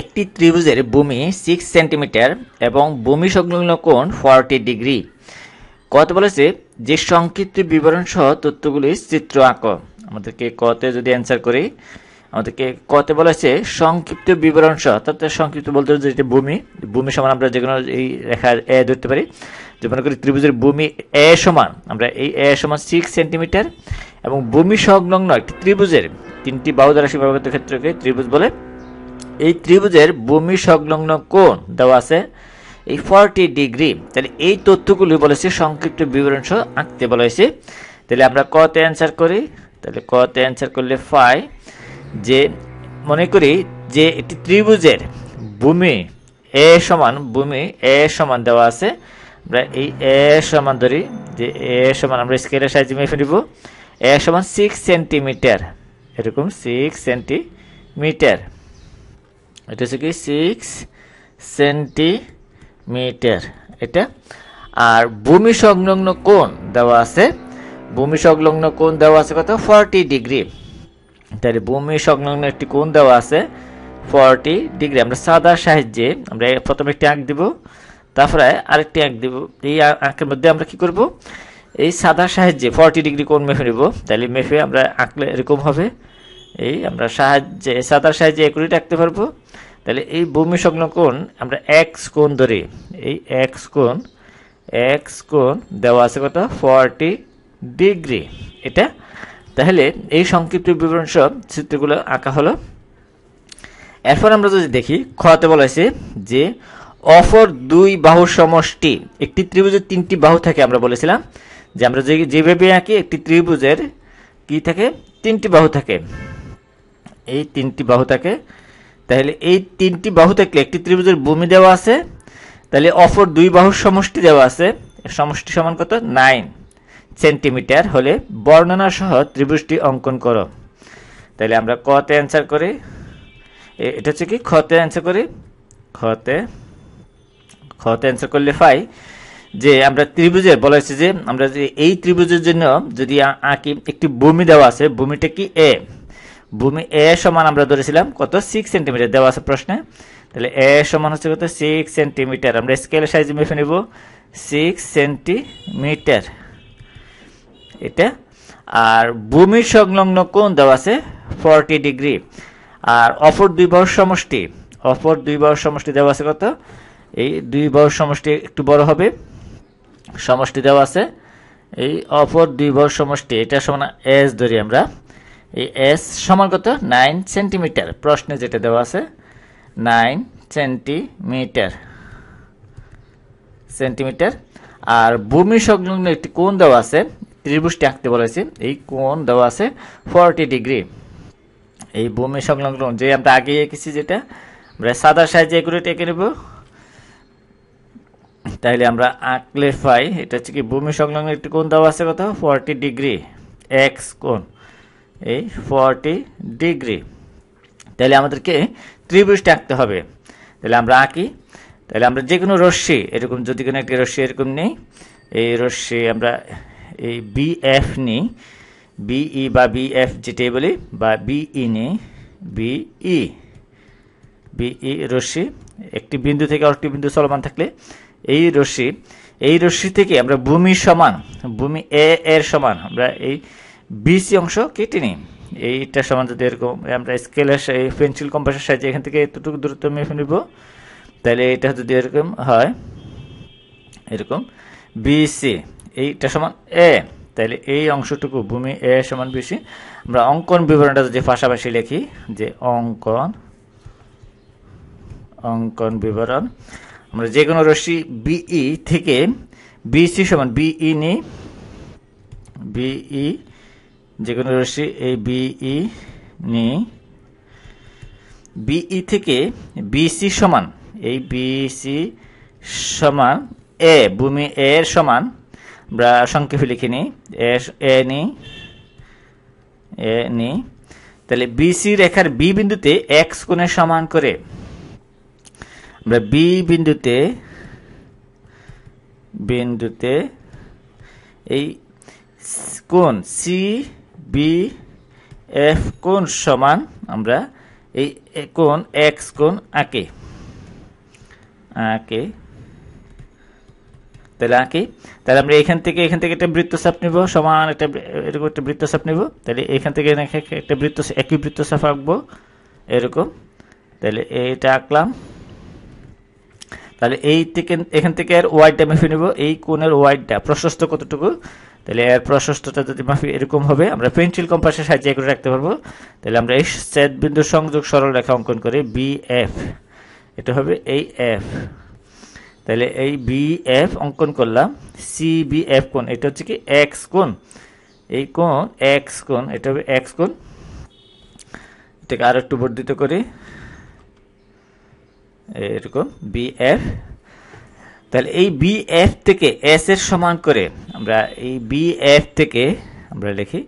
একটি ত্রিভুজের ভূমি সিক্স সেন্টিমিটার এবং ভূমি সংলগ্ন কোণ ফর্টি ডিগ্রি কত বলেছে যে সংক্ষিপ্ত বিবরণ সহ তথ্যগুলি চিত্র আঁক আমাদেরকে কতে যদি অ্যান্সার করি আমাদেরকে কতে বলেছে সংক্ষিপ্ত বিবরণ সহ অর্থাৎ সংক্ষিপ্ত বলতে যেটি ভূমি ভূমি সমান আমরা যে কোনো এই রেখা এ ধরতে পারি যে মনে করি ত্রিভুজের ভূমি এ সমান আমরা এই এ সমান সিক্স সেন্টিমিটার এবং ভূমি সংলগ্ন একটি ত্রিভুজের তিনটি বাহু দ্বারা সীমাবদ্ধ ক্ষেত্রকে ত্রিভুজ বলে এই ত্রিভুজের ভূমি সংলগ্ন কোণ দেওয়া আছে এই ফর্টি ডিগ্রি তাহলে এই তথ্যগুলি বলেছি সংক্ষিপ্ত বিবরণ সহ আঁকতে বলা হয়েছে তাহলে আমরা কতে অ্যান্সার করি তাহলে কতে অ্যান্সার করলে ফাই যে মনে করি যে একটি ত্রিভুজের ভূমি এ সমান ভূমি এ সমান দেওয়া আছে আমরা এই এ সমান ধরি যে এ সমান আমরা স্কেলের সাহায্যে মেপে নিব এ সমান সিক্স সেন্টিমিটার এরকম সিক্স সেন্টিমিটার এটা হচ্ছে কি সিক্স সেন্টিমিটার এটা আর ভূমি সংলগ্ন কোণ দেওয়া আছে ভূমি সংলগ্ন কোণ দেওয়া আছে কত ফর্টি ডিগ্রি তাহলে ভূমি সংলগ্ন একটি কোণ দেওয়া আছে ফর্টি ডিগ্রি আমরা সাদা সাহায্যে আমরা প্রথমে একটি আঁক দিব তারপরে আরেকটি আঁক দিব এই আঁকের মধ্যে আমরা কি করব এই সাদা সাহায্যে ফর্টি ডিগ্রি কোণ মেপে নেব তাহলে মেপে আমরা আঁকলে এরকম হবে এই আমরা সাহায্যে সাদার সাহায্যে একুরি রাখতে পারবো তাহলে এই ভূমি সংলগ্ন কোণ আমরা এক্স কোণ ধরি এই এক্স কোণ এক্স কোণ দেওয়া আছে কত ফর্টি ডিগ্রি এটা তাহলে এই সংক্ষিপ্ত বিবরণ সব চিত্রগুলো আঁকা হলো এরপর আমরা যদি দেখি খতে বলা হয়েছে যে অফর দুই বাহু সমষ্টি একটি ত্রিভুজের তিনটি বাহু থাকে আমরা বলেছিলাম যে আমরা যে যেভাবে আঁকি একটি ত্রিভুজের কি থাকে তিনটি বাহু থাকে এই তিনটি বাহু থাকে তাহলে এই তিনটি বাহু থাকলে একটি ত্রিভুজের ভূমি দেওয়া আছে তাহলে অপর দুই বাহুর সমষ্টি দেওয়া আছে সমষ্টি সমান কত নাইন সেন্টিমিটার হলে বর্ণনা সহ ত্রিভুজটি অঙ্কন করো তাহলে আমরা কতে অ্যান্সার করি এটা হচ্ছে কি খতে অ্যান্সার করি খতে খতে অ্যান্সার করলে পাই যে আমরা ত্রিভুজের বলা হয়েছে যে আমরা যে এই ত্রিভুজের জন্য যদি আঁকি একটি ভূমি দেওয়া আছে ভূমিটা কি এ ভূমি এ সমান আমরা ধরেছিলাম কত সিক্স সেন্টিমিটার দেওয়া আছে প্রশ্নে তাহলে এ সমান হচ্ছে কত সিক্স সেন্টিমিটার আমরা স্কেলের সাইজ মেপে নেব সিক্স সেন্টিমিটার এটা আর ভূমি সংলগ্ন কোন দেওয়া আছে ফর্টি ডিগ্রি আর অপর দুই বাহুর সমষ্টি অপর দুই বাহুর সমষ্টি দেওয়া আছে কত এই দুই বাহুর সমষ্টি একটু বড় হবে সমষ্টি দেওয়া আছে এই অপর দুই বাহুর সমষ্টি এটা সমান এস ধরি আমরা এই এস সমান কত নাইন সেন্টিমিটার প্রশ্নে যেটা দেওয়া আছে নাইন সেন্টিমিটার সেন্টিমিটার আর ভূমি সংলগ্ন একটি কোণ দেওয়া আছে ত্রিভুজটি আঁকতে বলেছে এই কোণ দেওয়া আছে ফর্টি ডিগ্রি এই ভূমি সংলগ্ন যে আমরা আগে এঁকেছি যেটা আমরা সাদা সাইজে এগুলোটা এঁকে নেব তাহলে আমরা আঁকলে পাই এটা হচ্ছে কি ভূমি সংলগ্ন একটি কোণ দেওয়া আছে কত ফর্টি ডিগ্রি এক্স কোণ এই ফর্টি ডিগ্রি তাহলে আমাদেরকে ত্রিভুজটা আঁকতে হবে তাহলে আমরা আঁকি তাহলে আমরা যে কোনো রশ্মি এরকম যদি কোনো একটি রশ্মি এরকম নেই এই রশ্মি আমরা এই বিএফ নিই বিই e বা বিএফ যেটাই বলি বা বিই e নিই বিই বিই e। রশ্মি একটি বিন্দু থেকে আরেকটি বিন্দু চলমান থাকলে এই রশ্মি এই রশ্মি থেকে আমরা ভূমি সমান ভূমি এ এর সমান আমরা এই বিসি অংশ কেটে নিই এইটা সমান যদি এরকম আমরা স্কেলের সাহায্যে পেন্সিল কম্পাসের সাহায্যে এখান থেকে এতটুকু দূরত্ব মেপে নিব তাহলে এটা যদি এরকম হয় এরকম বিসি এইটা সমান এ তাহলে এই অংশটুকু ভূমি এ সমান বিসি আমরা অঙ্কন বিবরণটা যদি পাশাপাশি লিখি যে অঙ্কন অঙ্কন বিবরণ আমরা যে কোনো রশ্মি বিই e থেকে বিসি সমান বিই e নিই বিই যে কোনো রশ্মি এই বিই e নিই বিই e থেকে বিসি সমান এই বিসি সমান এ ভূমি এ এর সমান আমরা সংক্ষেপে লিখে নিই এ নিই এ নিই তাহলে বিসি রেখার বি বিন্দুতে এক্স কোণের সমান করে আমরা বি বিন্দুতে বিন্দুতে এই কোণ সি বি এফ কোণ সমান আমরা এই কোণ এক্স কোণ আঁকে আঁকে তাহলে আঁকি তাহলে আমরা এখান থেকে এখান থেকে একটা বৃত্তচাপ নিব সমান একটা এরকম একটা বৃত্তচাপ নিব তাহলে এখান থেকে একটা বৃত্ত একই বৃত্তচাপ আঁকবো এরকম তাহলে এটা আঁকলাম তাহলে এই থেকে এখান থেকে এর ওয়াইডটা মেপে নেব এই কোণের ওয়াইডটা প্রশস্ত কতটুকু তাহলে এর প্রশস্তটা যদি মাফি এরকম হবে আমরা পেন্সিল কম্পাসের সাহায্যে করে রাখতে পারবো তাহলে আমরা এই ছেদ বিন্দুর সংযোগ সরল রেখা অঙ্কন করি বি এফ এটা হবে এই এফ তাহলে এই বি এফ অঙ্কন করলাম সি বি এফ কোণ এটা হচ্ছে কি এক্স কোণ এই কোণ এক্স কোণ এটা হবে এক্স কোণ এটাকে আরো একটু বর্ধিত করি এরকম এফ তাহলে এই এফ থেকে এস এর সমান করে আমরা এই বি এফ থেকে আমরা লিখি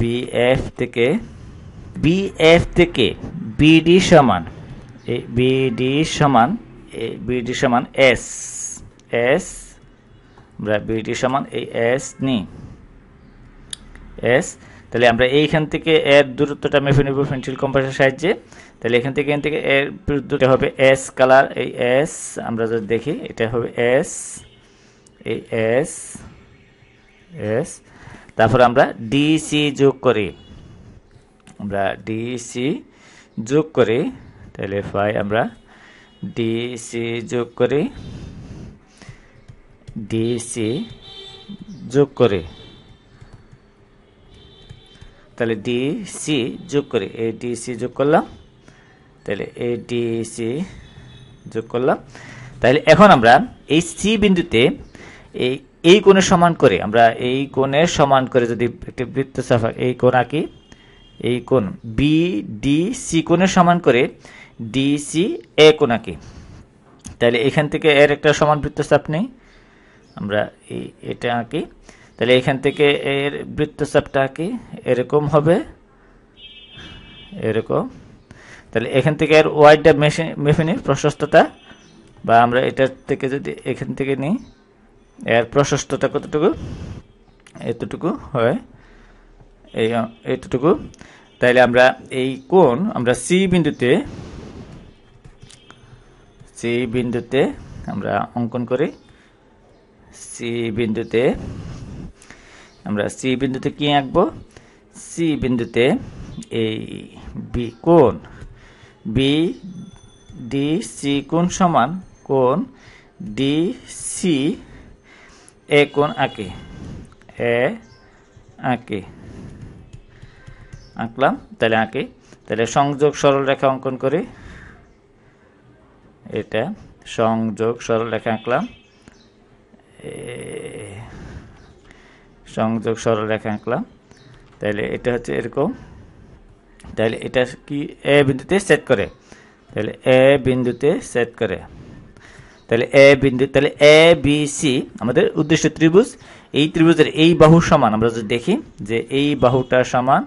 বি এফ থেকে বি এফ থেকে বিডি সমান এই বিডি সমান বিডি সমান এস এস আমরা বিডি সমান এই এস নিই এস তাহলে আমরা এইখান থেকে এর দূরত্বটা মেপে নেব পেন্সিল কম্পাসের সাহায্যে তাহলে এখান থেকে এখান থেকে এর বিরুদ্ধে হবে এস কালার এই এস আমরা যদি দেখি এটা হবে এস এই এস এস তারপর আমরা ডিসি যোগ করি আমরা ডিসি যোগ করি তাহলে ফাই আমরা ডিসি যোগ করি ডিসি যোগ করি তাহলে ডিসি যোগ করি এই ডিসি যোগ করলাম তাহলে এ ডি সি যোগ করলাম তাহলে এখন আমরা এই সি বিন্দুতে এই এই কোণের সমান করে আমরা এই কোণের সমান করে যদি একটি বৃত্তচাপ এই কোণ আঁকি এই কোণ বি ডি সি কোণের সমান করে ডি সি এ কোণ আঁকি তাহলে এখান থেকে এর একটা সমান বৃত্তচাপ নেই আমরা এই এটা আঁকি তাহলে এখান থেকে এর বৃত্তচাপটা আঁকি এরকম হবে এরকম তাহলে এখান থেকে এর ওয়াইডটা মেশে মেপে নিই প্রশস্ততা বা আমরা এটার থেকে যদি এখান থেকে নিই এর প্রশস্ততা কতটুকু এতটুকু হয় এই এতটুকু তাইলে আমরা এই কোণ আমরা সি বিন্দুতে সি বিন্দুতে আমরা অঙ্কন করি সি বিন্দুতে আমরা সি বিন্দুতে কি আঁকবো সি বিন্দুতে এই বি কোণ বি ডি সি কোণ সমান কোণ ডি সি এ কোণ আঁকে এ আঁকে আঁকলাম তাহলে আঁকে তাহলে সংযোগ সরল রেখা অঙ্কন করি এটা সংযোগ সরল সরলরেখা আঁকলাম সংযোগ সরল রেখা আঁকলাম তাহলে এটা হচ্ছে এরকম তাহলে এটা কি এ বিন্দুতে সেট করে তাহলে এ বিন্দুতে সেট করে তাহলে এ বিন্দু তাহলে এ বি সি আমাদের উদ্দেশ্য ত্রিভুজ এই ত্রিভুজের এই বাহু সমান আমরা যদি দেখি যে এই বাহুটা সমান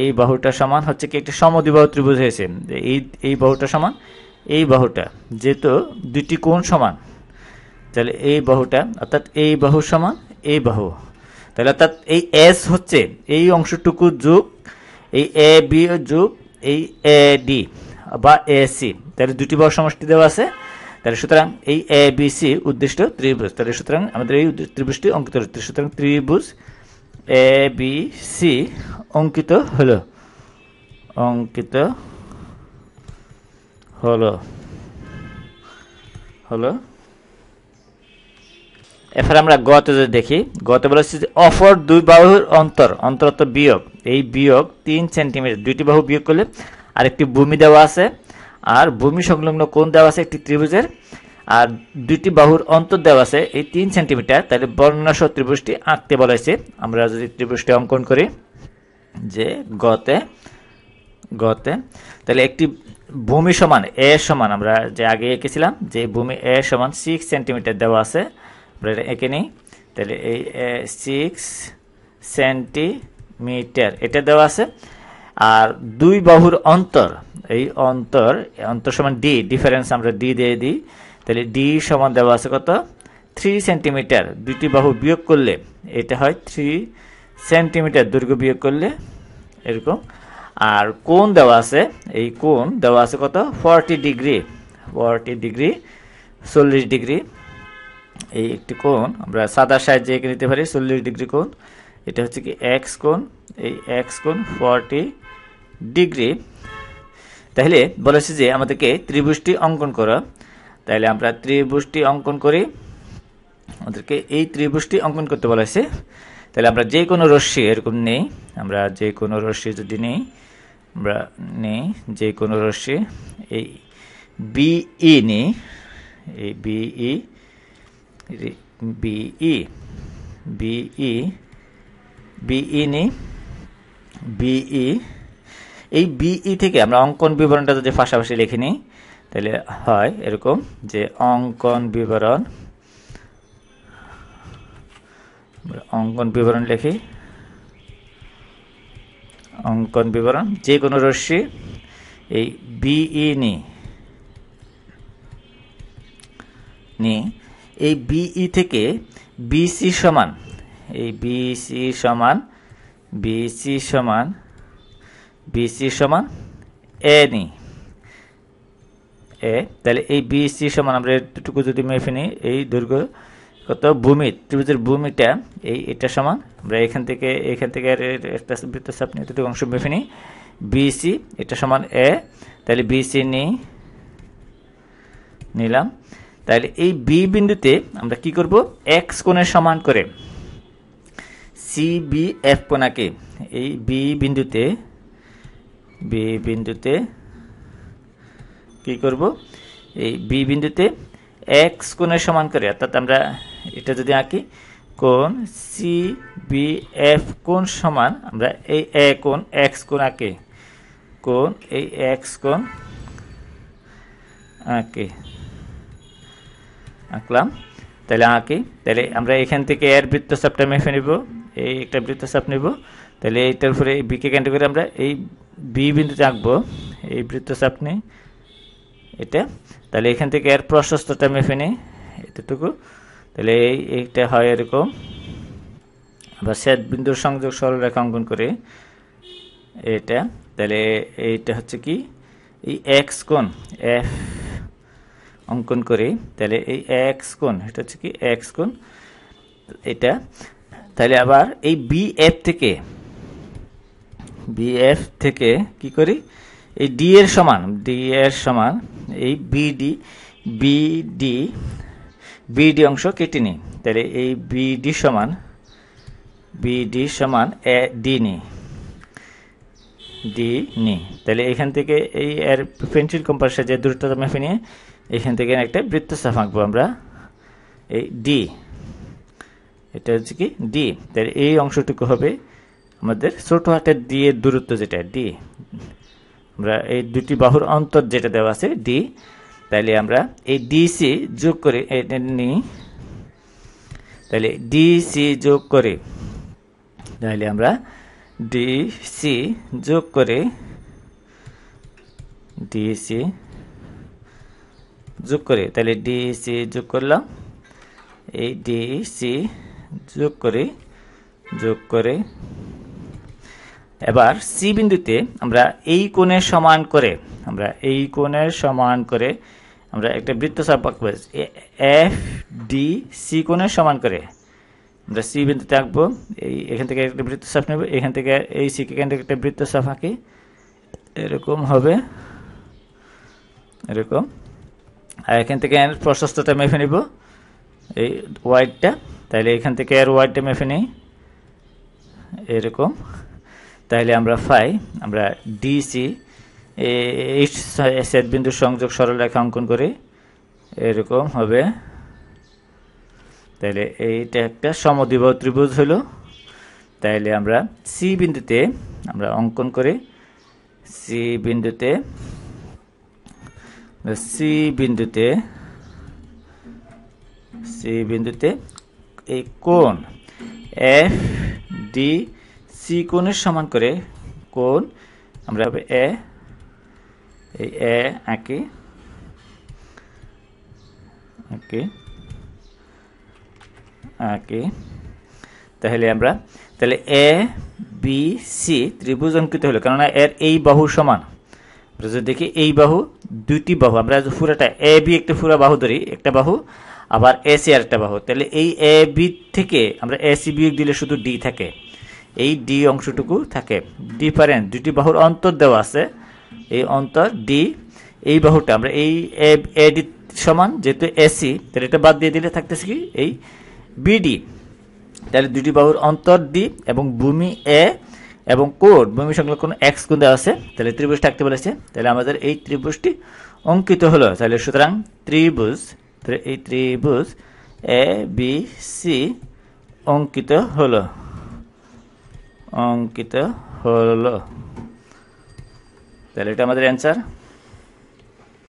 এই বাহুটা সমান হচ্ছে কি একটা সমদ্বিবাহু ত্রিভুজ হয়েছে যে এই এই বাহুটা সমান এই বাহুটা যেহেতু দুটি কোণ সমান তাহলে এই বাহুটা অর্থাৎ এই বাহু সমান এই বাহু তাহলে অর্থাৎ এই এস হচ্ছে এই অংশটুকু যোগ এই এ বি যোগ এই এ ডি বা এ সি তাহলে দুটি বর সমষ্টি দেওয়া আছে তাহলে সুতরাং এই এ বি সি উদ্দিষ্ট ত্রিভুজ তাহলে সুতরাং আমাদের এই ত্রিভুজটি অঙ্কিত হচ্ছে সুতরাং ত্রিভুজ এ বি সি অঙ্কিত হলো অঙ্কিত হলো হলো এরপর আমরা গতে যদি দেখি গতে বলেছি যে অফর দুই বাহুর অন্তর অন্তরত্ব বিয়োগ এই বিয়োগ তিন সেন্টিমিটার দুইটি বাহু বিয়োগ করলে আর একটি ভূমি দেওয়া আছে আর ভূমি সংলগ্ন কোণ দেওয়া আছে একটি ত্রিভুজের আর দুইটি বাহুর অন্তর দেওয়া আছে এই তিন সেন্টিমিটার তাহলে বর্ণাস ত্রিভুজটি আঁকতে বলা হয়েছে আমরা যদি ত্রিভুজটি অঙ্কন করি যে গতে গতে তাহলে একটি ভূমি সমান এ সমান আমরা যে আগে এঁকেছিলাম যে ভূমি এ সমান সিক্স সেন্টিমিটার দেওয়া আছে আমরা এটা এঁকে নিই তাহলে এই সিক্স সেন্টি মিটার এটা দেওয়া আছে আর দুই বাহুর অন্তর এই অন্তর অন্তর সমান ডি ডিফারেন্স আমরা ডি দিয়ে দিই তাহলে ডি সমান দেওয়া আছে কত থ্রি সেন্টিমিটার দুইটি বাহু বিয়োগ করলে এটা হয় থ্রি সেন্টিমিটার দৈর্ঘ্য বিয়োগ করলে এরকম আর কোন দেওয়া আছে এই কোন দেওয়া আছে কত ফর্টি ডিগ্রি ফর্টি ডিগ্রি চল্লিশ ডিগ্রি এই একটি কোন আমরা সাদা সাইজ যে নিতে পারি চল্লিশ ডিগ্রি কোন এটা হচ্ছে কি এক্স কোন এই এক্স কোন ফর্টি ডিগ্রি তাহলে বলেছে যে আমাদেরকে ত্রিভুজটি অঙ্কন করো তাহলে আমরা ত্রিভুজটি অঙ্কন করি আমাদেরকে এই ত্রিভুজটি অঙ্কন করতে বলেছে তাহলে আমরা যে কোনো রশ্মি এরকম নেই আমরা যে কোনো রশ্মি যদি নেই আমরা নেই যে কোনো রশ্মি এই বিই e নেই এই বিই বিই বিই বিইনি বিই এই বিই থেকে আমরা অঙ্কন বিবরণটা যদি পাশাপাশি লিখে নিই তাহলে হয় এরকম যে অঙ্কন বিবরণ অঙ্কন বিবরণ লিখি অঙ্কন বিবরণ যে কোনো রশ্মি এই বিইনি নি এই বিই থেকে বিসি সমান এই বিসি সমান বিসি সমান বিসি সমান এ নি এ তাহলে এই বিসি সমান আমরা এটুকু যদি মেপে নিই এই দৈর্ঘ্য কত ভূমি ত্রিভুজের ভূমিটা এই এটা সমান আমরা এখান থেকে এখান থেকে আর একটা বৃত্তচাপ নিয়ে এতটুকু অংশ মেপে নিই বিসি এটা সমান এ তাহলে বিসি নি নিলাম তাহলে এই বি বিন্দুতে আমরা কি করব এক্স কোণের সমান করে সিবিএফ কোণাকে এই বি বিন্দুতে বি বিন্দুতে কি করব এই বি বিন্দুতে এক্স কোণের সমান করে অর্থাৎ আমরা এটা যদি আঁকি কোন সি বি এফ কোণ সমান আমরা এই এ কোন এক্স কোন আঁকে কোন এই এক্স কোন আঁকে আঁকলাম তাহলে আঁকি তাহলে আমরা এখান থেকে এর বৃত্ত বৃত্তচাপটা মেপে নেব এই একটা বৃত্তচাপ নেব তাহলে এইটার উপরে এই বিকে কেন্দ্র করে আমরা এই বি বিন্দুতে আঁকবো এই বৃত্তচাপ নিই এটা তাহলে এখান থেকে এর প্রশস্ততা মেপে নিই এতটুকু তাহলে এই এইটা হয় এরকম আবার শ্বেত বিন্দুর সংযোগ সরলরেখা অঙ্কন করে এটা তাহলে এইটা হচ্ছে কি এই এক্স কোন এফ অঙ্কন করে তাহলে এই এক্স কোন এটা হচ্ছে কি এক্স কোন এটা তাহলে আবার এই বিএফ থেকে বিএফ থেকে কি করি এই ডি এর সমান ডি এর সমান এই বিডি বিডি বিডি অংশ কেটে নিই তাহলে এই বিডি সমান বিডি সমান এ ডি নি ডি নি তাহলে এখান থেকে এই এর পেন্সিল কম্পাসের যে দূরত্ব মেফে নিয়ে এখান থেকে একটা বৃত্তচাপ আঁকবো আমরা এই ডি এটা হচ্ছে কি ডি তাহলে এই অংশটুকু হবে আমাদের ছোট হাতের ডি এর দূরত্ব যেটা ডি আমরা এই দুটি বাহুর অন্তর যেটা দেওয়া আছে ডি তাহলে আমরা এই ডিসি যোগ করে এটা নিই তাহলে ডিসি যোগ করে তাহলে আমরা ডিসি যোগ করে ডিসি যোগ করে তাহলে ডিসি যোগ করলাম এই ডিসি যোগ করে যোগ করে এবার সি বিন্দুতে আমরা এই কোণের সমান করে আমরা এই কোণের সমান করে আমরা একটা বৃত্ত আঁকবো এফ ডি সি কোণের সমান করে আমরা সি বিন্দুতে আঁকবো এই এখান থেকে একটা বৃত্ত চাপ নেব এখান থেকে এই সি এখান থেকে একটা বৃত্ত চাপ আঁকি এরকম হবে এরকম আর এখান থেকে প্রশস্ততা মেপে নেব এই ওয়াইডটা তাহলে এখান থেকে আর ওয়ার্ড মেপে নেই এরকম তাহলে আমরা ফাই আমরা ডিসি এই বিন্দুর সংযোগ সরল রেখা অঙ্কন করি এরকম হবে তাহলে এইটা একটা সমদিবাহ ত্রিভুজ হলো তাইলে আমরা সি বিন্দুতে আমরা অঙ্কন করি সি বিন্দুতে সি বিন্দুতে সি বিন্দুতে এই কোণ এফ ডি সি কোণের সমান করে কোণ আমরা হবে এ এই এ আঁকি আঁকি আঁকি তাহলে আমরা তাহলে এ বি সি ত্রিভুজ অঙ্কিত হলো কেননা এর এই বাহু সমান যদি দেখি এই বাহু দুটি বাহু আমরা ফুরাটা এ বি একটা ফুরা বাহু ধরি একটা বাহু আবার এসি আরেকটা বাহু তাহলে এই এ বি থেকে আমরা এসি বিয়োগ দিলে শুধু ডি থাকে এই ডি অংশটুকু থাকে ডিফারেন্স দুটি বাহুর অন্তর দেওয়া আছে এই অন্তর ডি এই বাহুটা আমরা এই এ ডি সমান যেহেতু এসি তাহলে এটা বাদ দিয়ে দিলে থাকতেছে কি এই বিডি তাহলে দুটি বাহুর অন্তর ডি এবং ভূমি এ এবং কোড ভূমি সংলগ্ন কোনো এক্স কোন দেওয়া আছে তাহলে ত্রিভুজ থাকতে বলেছে তাহলে আমাদের এই ত্রিভুজটি অঙ্কিত হলো তাহলে সুতরাং ত্রিভুজ এই ত্রিভুজ এ বি সি অঙ্কিত হল অঙ্কিত হল তাহলে এটা আমাদের অ্যান্সার